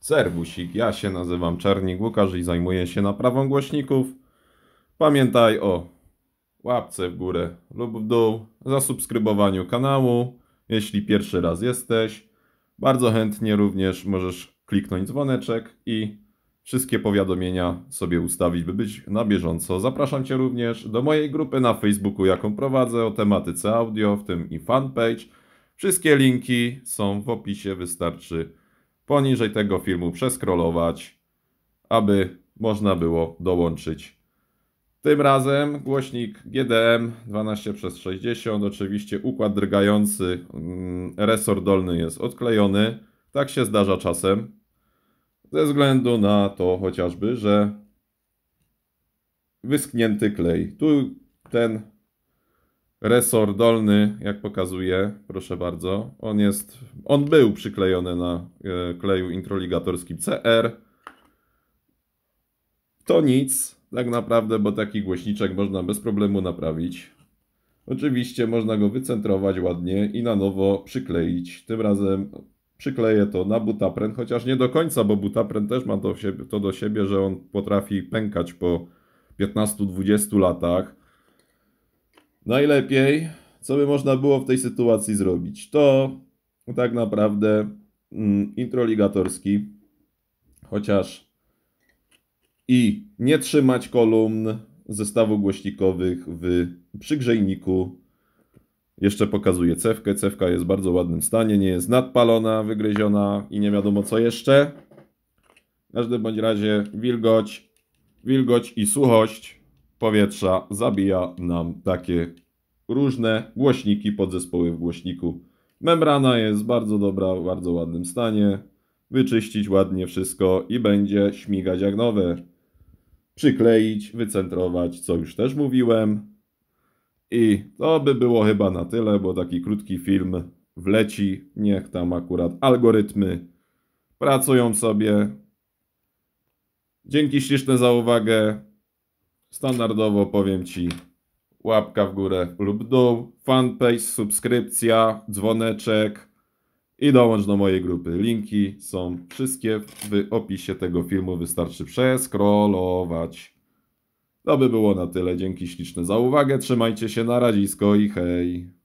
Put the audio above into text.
Serwusik, ja się nazywam Czernik Łukasz i zajmuję się naprawą głośników. Pamiętaj o łapce w górę lub w dół, zasubskrybowaniu kanału, jeśli pierwszy raz jesteś. Bardzo chętnie również możesz kliknąć dzwoneczek i wszystkie powiadomienia sobie ustawić, by być na bieżąco. Zapraszam Cię również do mojej grupy na Facebooku, jaką prowadzę o tematyce audio, w tym i fanpage. Wszystkie linki są w opisie, wystarczy poniżej tego filmu przeskrolować, aby można było dołączyć. Tym razem głośnik GDM 12 przez 60, oczywiście układ drgający, mm, resor dolny jest odklejony. Tak się zdarza czasem, ze względu na to chociażby, że wyschnięty klej. Tu ten resor dolny, jak pokazuje, proszę bardzo, on jest, on był przyklejony na e, kleju introligatorskim CR. To nic, tak naprawdę, bo taki głośniczek można bez problemu naprawić. Oczywiście można go wycentrować ładnie i na nowo przykleić. Tym razem przykleję to na butapren, chociaż nie do końca, bo butapren też ma to, to do siebie, że on potrafi pękać po 15-20 latach. Najlepiej, co by można było w tej sytuacji zrobić, to tak naprawdę mm, introligatorski, chociaż i nie trzymać kolumn zestawu głośnikowych w przygrzejniku. Jeszcze pokazuję cewkę. Cewka jest w bardzo ładnym stanie, nie jest nadpalona, wygryziona i nie wiadomo co jeszcze. W każdym bądź razie wilgoć, wilgoć i suchość powietrza zabija nam takie różne głośniki, podzespoły w głośniku. Membrana jest bardzo dobra, w bardzo ładnym stanie. Wyczyścić ładnie wszystko i będzie śmigać jak nowe. Przykleić, wycentrować, co już też mówiłem. I to by było chyba na tyle, bo taki krótki film wleci. Niech tam akurat algorytmy pracują sobie. Dzięki śliczne za uwagę standardowo powiem Ci łapka w górę lub dół, fanpage, subskrypcja, dzwoneczek i dołącz do mojej grupy. Linki są wszystkie w opisie tego filmu, wystarczy przeskrolować. To by było na tyle. Dzięki śliczne za uwagę. Trzymajcie się na radzisko i hej.